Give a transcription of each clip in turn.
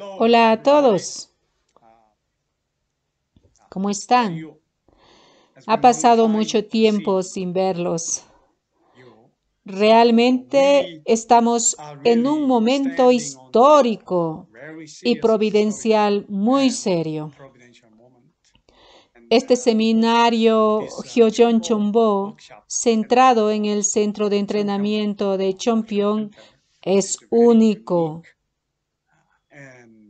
Hola a todos. ¿Cómo están? Ha pasado mucho tiempo sin verlos. Realmente estamos en un momento histórico y providencial muy serio. Este seminario Hyojeon Chombo, centrado en el Centro de Entrenamiento de Chompion, es único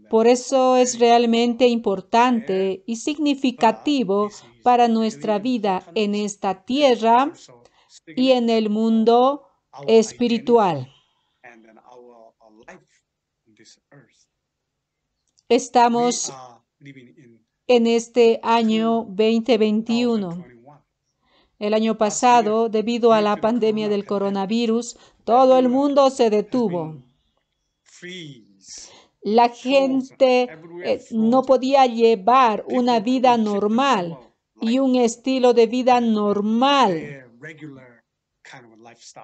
por eso es realmente importante y significativo para nuestra vida en esta tierra y en el mundo espiritual. Estamos en este año 2021. El año pasado, debido a la pandemia del coronavirus, todo el mundo se detuvo. La gente eh, no podía llevar una vida normal y un estilo de vida eh, normal. Eh,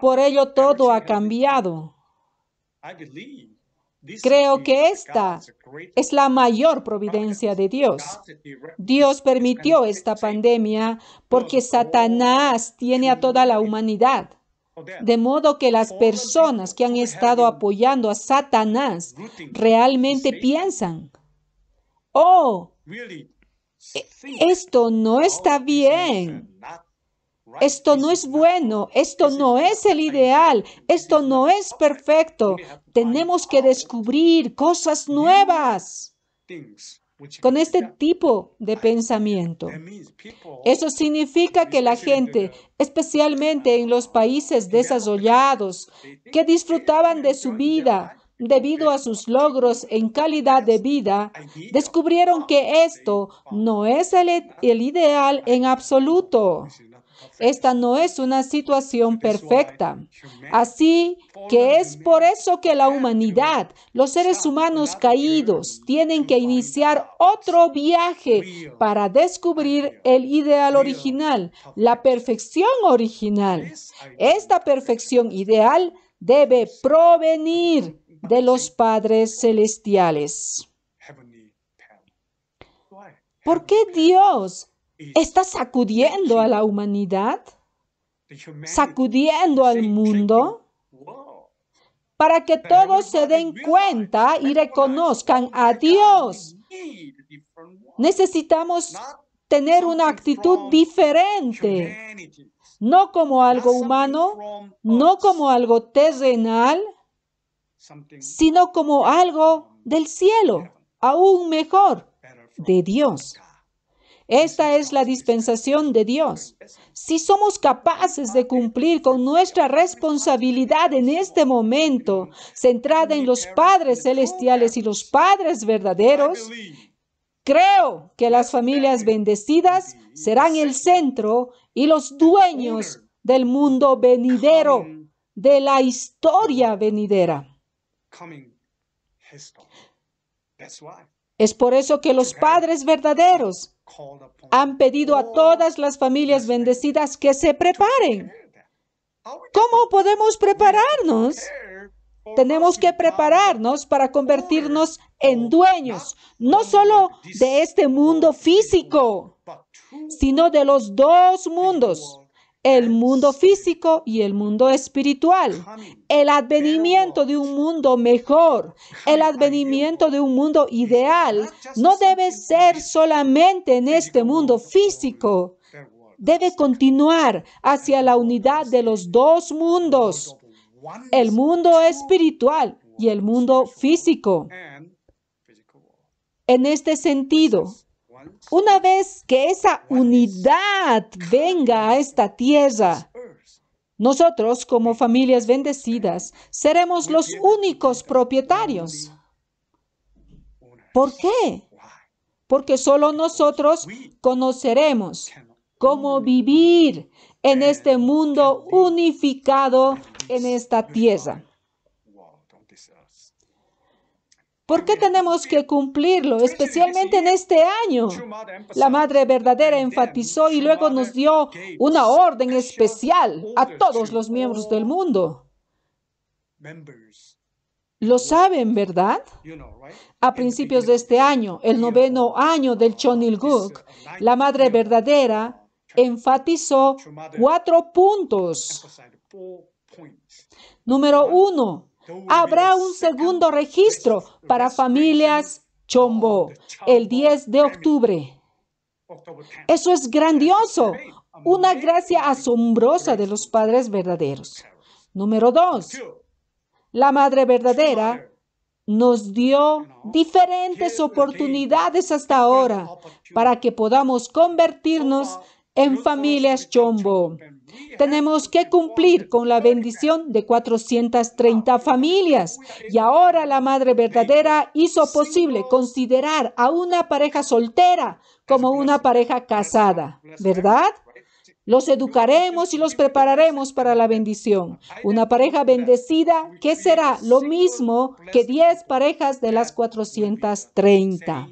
Por ello todo ha cambiado. Creo que esta es la mayor providencia de Dios. Dios permitió esta pandemia porque Satanás tiene a toda la humanidad de modo que las personas que han estado apoyando a Satanás realmente piensan, oh, e esto no oh, está bien, esto no es bueno, esto no es el ideal, esto no es perfecto, tenemos que descubrir cosas nuevas con este tipo de pensamiento. Eso significa que la gente, especialmente en los países desarrollados, que disfrutaban de su vida debido a sus logros en calidad de vida, descubrieron que esto no es el, ideal en absoluto. Esta no es una situación perfecta. Así que es por eso que la humanidad, los seres humanos caídos, tienen que iniciar otro viaje para descubrir el ideal original, la perfección original. Esta perfección ideal debe provenir de los padres celestiales. ¿Por qué Dios está sacudiendo a la humanidad, sacudiendo al mundo, para que todos se den cuenta y reconozcan a Dios. Necesitamos tener una actitud diferente, no como algo humano, no como algo terrenal, sino como algo del cielo, aún mejor, de Dios. Esta es la dispensación de Dios. Si somos capaces de cumplir con nuestra responsabilidad en este momento, centrada en los padres celestiales y los padres verdaderos, creo que las familias bendecidas serán el centro y los dueños del mundo venidero, de la historia venidera. Es por eso que los padres verdaderos han pedido a todas las familias bendecidas que se preparen. ¿Cómo podemos prepararnos? Tenemos que prepararnos para convertirnos en dueños, no solo de este mundo físico, sino de los dos mundos el mundo físico y el mundo espiritual, el advenimiento de un mundo mejor, el advenimiento de un mundo ideal, no debe ser solamente en este mundo físico, debe continuar hacia la unidad de los dos mundos, el mundo espiritual y el mundo físico. En este sentido, una vez que esa unidad venga a esta tierra, nosotros como familias bendecidas seremos los únicos propietarios. ¿Por qué? Porque solo nosotros conoceremos cómo vivir en este mundo unificado en esta tierra. ¿Por qué tenemos que cumplirlo, especialmente en este año? La Madre verdadera enfatizó y luego nos dio una orden especial a todos los miembros del mundo. Lo saben, ¿verdad? A principios de este año, el noveno año del Chonilguk, la Madre verdadera enfatizó cuatro puntos. Número uno, Habrá un segundo registro para familias Chombo el 10 de octubre. Eso es grandioso, una gracia asombrosa de los padres verdaderos. Número dos, la madre verdadera nos dio diferentes oportunidades hasta ahora para que podamos convertirnos en familias Chombo. Tenemos que cumplir con la bendición de 430 familias y ahora la Madre Verdadera hizo posible considerar a una pareja soltera como una pareja casada, ¿verdad? Los educaremos y los prepararemos para la bendición. Una pareja bendecida que será lo mismo que 10 parejas de las 430.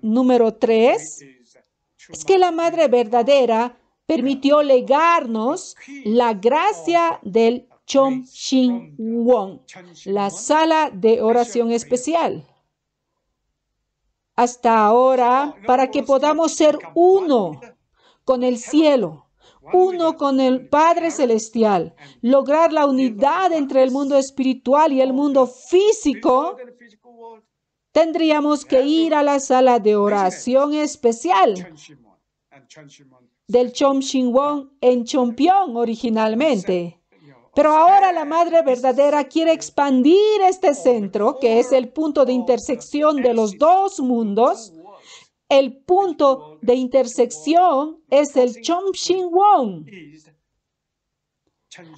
número tres, es que la Madre verdadera permitió legarnos la gracia oh. del Shin Won, la sala de oración especial. Hasta ahora, para que podamos ser uno con el cielo, uno con el Padre Celestial, lograr la unidad entre el mundo espiritual y el mundo físico, tendríamos que ir a la sala de oración especial del Won en Chompion originalmente. Pero ahora la Madre Verdadera quiere expandir este centro, que es el punto de intersección de los dos mundos. El punto de intersección es el Won.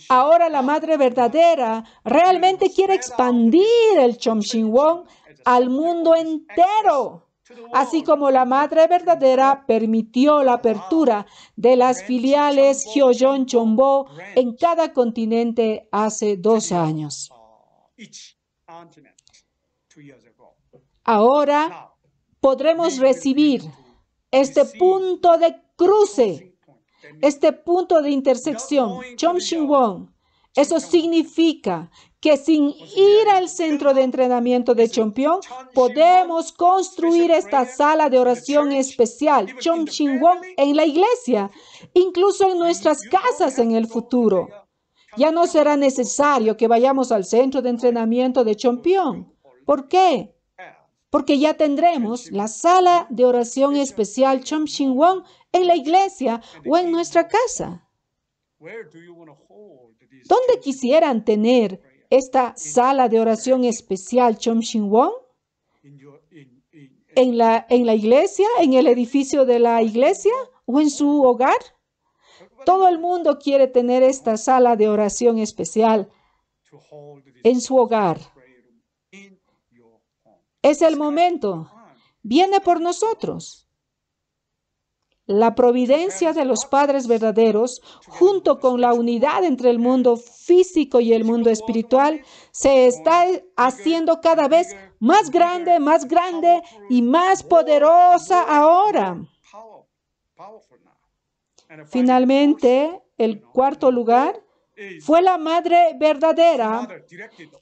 Ahora la Madre Verdadera realmente quiere expandir el Won al mundo entero, así como la Madre Verdadera permitió la apertura de las filiales Hyoyeon Chombo en cada continente hace dos años. Ahora podremos recibir este punto de cruce, este punto de intersección, Chomshin Wong. Eso significa que sin ir al centro de entrenamiento de Chompión, podemos construir esta sala de oración especial, Chongqingwon, en la iglesia, incluso en nuestras casas en el futuro. Ya no será necesario que vayamos al centro de entrenamiento de Chompión. ¿Por qué? Porque ya tendremos la sala de oración especial Chongqingwon en la iglesia o en nuestra casa. ¿Dónde quisieran tener esta sala de oración especial Chom Wong en la, en la iglesia, en el edificio de la iglesia o en su hogar. Todo el mundo quiere tener esta sala de oración especial en su hogar. Es el momento. Viene por nosotros. La providencia de los padres verdaderos, junto con la unidad entre el mundo físico y el mundo espiritual, se está haciendo cada vez más grande, más grande y más poderosa ahora. Finalmente, el cuarto lugar fue la madre verdadera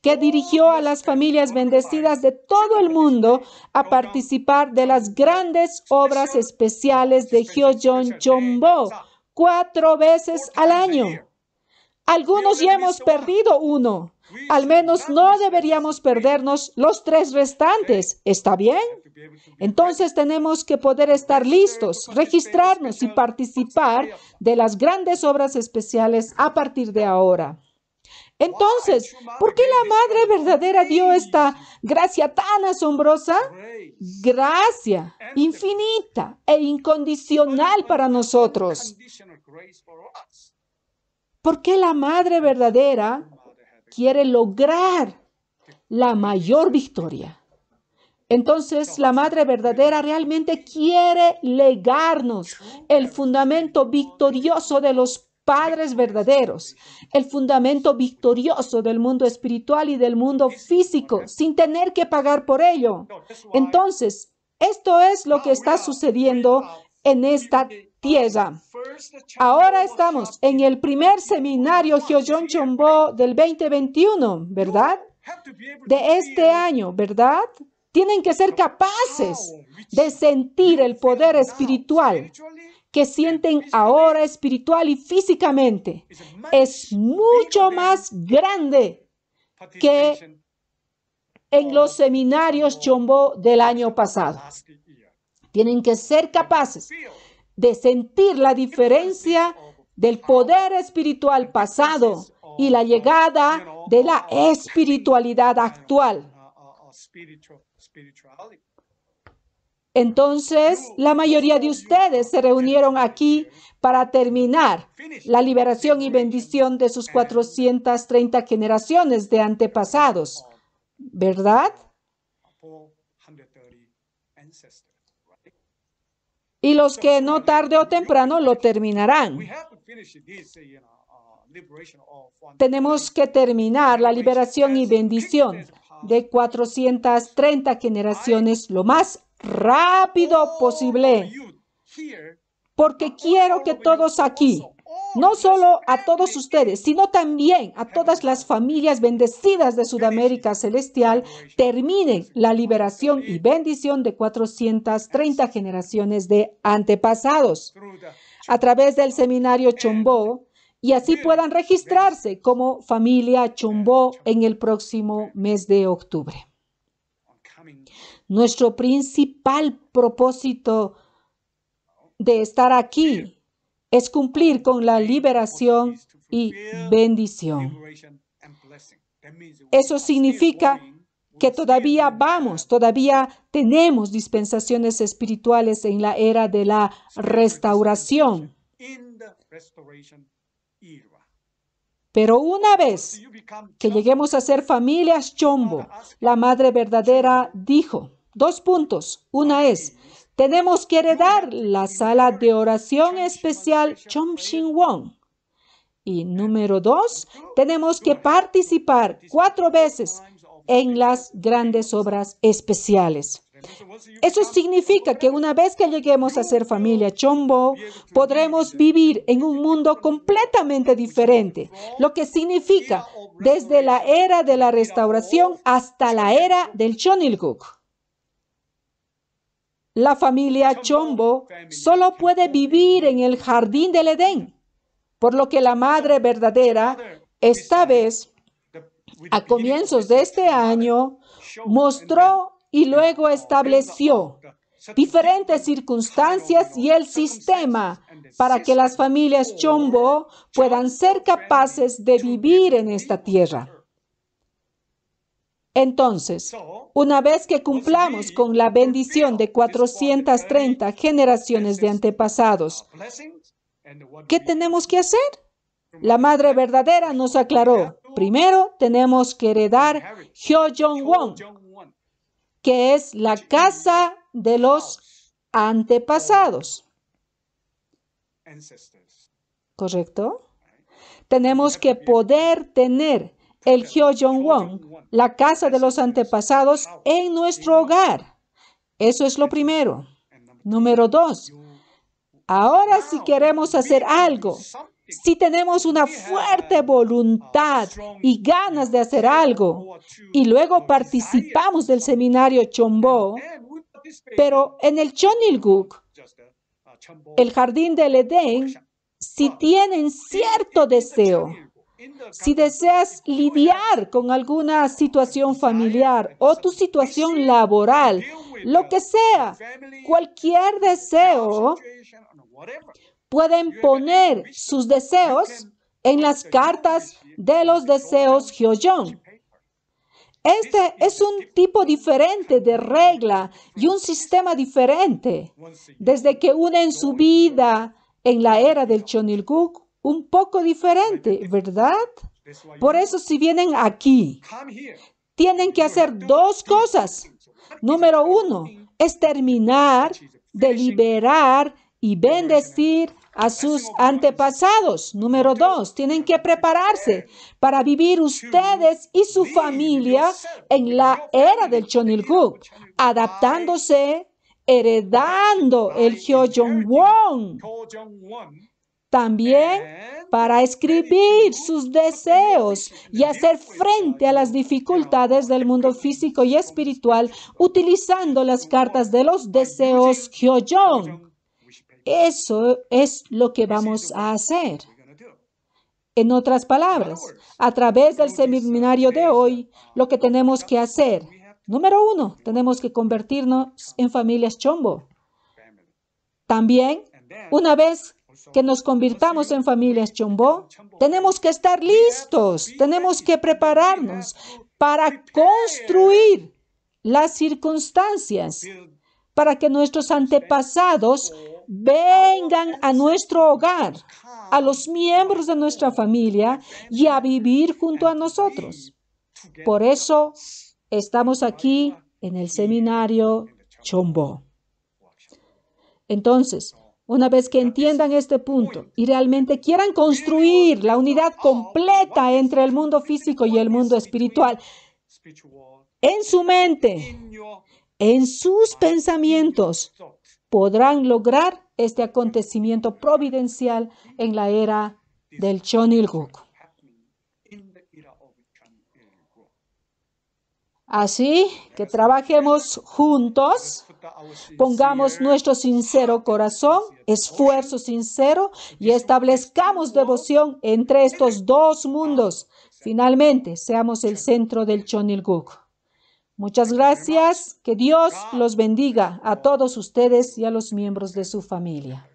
que dirigió a las familias bendecidas de todo el mundo a participar de las grandes obras especiales de Jong chombo cuatro veces al año. Algunos ya hemos perdido uno. Al menos no deberíamos perdernos los tres restantes. ¿Está bien? Entonces tenemos que poder estar listos, registrarnos y participar de las grandes obras especiales a partir de ahora. Entonces, ¿por qué la Madre verdadera dio esta gracia tan asombrosa? Gracia infinita e incondicional para nosotros. ¿Por qué la Madre verdadera quiere lograr la mayor victoria? Entonces la Madre verdadera realmente quiere legarnos el fundamento victorioso de los padres verdaderos, el fundamento victorioso del mundo espiritual y del mundo físico, sin tener que pagar por ello. Entonces, esto es lo que está sucediendo en esta tierra. Ahora estamos en el primer seminario Hyojong Chombo del 2021, ¿verdad? De este año, ¿verdad? tienen que ser capaces de sentir el poder espiritual que sienten ahora espiritual y físicamente. Es mucho más grande que en los seminarios Chombo del año pasado. Tienen que ser capaces de sentir la diferencia del poder espiritual pasado y la llegada de la espiritualidad actual. Uh, uh, uh, entonces, la mayoría de ustedes se reunieron aquí para terminar la liberación y bendición de sus 430 generaciones de antepasados, ¿verdad? Y los que no tarde o temprano lo terminarán. Tenemos que terminar la liberación y bendición de 430 generaciones lo más rápido posible. Porque quiero que todos aquí, no solo a todos ustedes, sino también a todas las familias bendecidas de Sudamérica Celestial, terminen la liberación y bendición de 430 generaciones de antepasados. A través del seminario Chombo, y así puedan registrarse como familia Chumbó en el próximo mes de octubre. Nuestro principal propósito de estar aquí es cumplir con la liberación y bendición. Eso significa que todavía vamos, uh, todavía tenemos dispensaciones espirituales en la era de la restauración. Pero una vez que lleguemos a ser familias chombo, la madre verdadera dijo, dos puntos. Una es, tenemos que heredar la sala de oración especial Chomshin Wong. Y número dos, tenemos que participar cuatro veces en las grandes obras especiales. Eso significa que una vez que lleguemos a ser familia Chombo, podremos vivir en un mundo completamente diferente, lo que significa desde la era de la restauración hasta la era del Chonilguk. La familia Chombo solo puede vivir en el jardín del Edén, por lo que la madre verdadera, esta vez, a comienzos de este año, mostró y luego estableció diferentes circunstancias y el sistema para que las familias Chombo puedan ser capaces de vivir en esta tierra. Entonces, una vez que cumplamos con la bendición de 430 generaciones de antepasados, ¿qué tenemos que hacer? La madre verdadera nos aclaró, primero tenemos que heredar Hyo Jong Won, que es la casa de los antepasados. ¿Correcto? Tenemos que poder tener el Hyojong Wong, la casa de los antepasados, en nuestro hogar. Eso es lo primero. Número dos, ahora si queremos hacer algo si tenemos una fuerte voluntad y ganas de hacer algo y luego participamos del seminario Chombo, pero en el Chonilguk, el jardín del Edén, si tienen cierto deseo, si deseas lidiar con alguna situación familiar o tu situación laboral, lo que sea, cualquier deseo, pueden poner sus deseos en las cartas de los deseos Hyojeon. Este, este es un tipo diferente de regla y un este sistema diferente. Desde que unen en su vida en la era del Chonilguk, un poco diferente, ¿verdad? Por eso si vienen aquí, tienen que hacer dos cosas. Número uno, es terminar de liberar y bendecir a sus antepasados. Número dos, tienen que prepararse para vivir ustedes y su familia en la era del Chonilguk, adaptándose, heredando el Hyojong won También para escribir sus deseos y hacer frente a las dificultades del mundo físico y espiritual utilizando las cartas de los deseos Hyojong. Eso es lo que vamos a hacer. En otras palabras, pues, a través del seminario de hoy, lo que tenemos que hacer, pues, número uno, tenemos que convertirnos en familias chombo. También, una vez que nos pues, convirtamos en familias chombo, tenemos que estar listos, tenemos que prepararnos para construir las circunstancias para que nuestros antepasados vengan a nuestro hogar, a los miembros de nuestra familia y a vivir junto a nosotros. Por eso estamos aquí en el seminario Chombo. Entonces, una vez que entiendan este punto y realmente quieran construir la unidad completa entre el mundo físico y el mundo espiritual, en su mente, en sus pensamientos, podrán lograr este acontecimiento providencial en la era del Chonilguk. Así que trabajemos juntos, pongamos nuestro sincero corazón, esfuerzo sincero y establezcamos devoción entre estos dos mundos. Finalmente, seamos el centro del Chonilguk. Muchas gracias. Que Dios los bendiga a todos ustedes y a los miembros de su familia.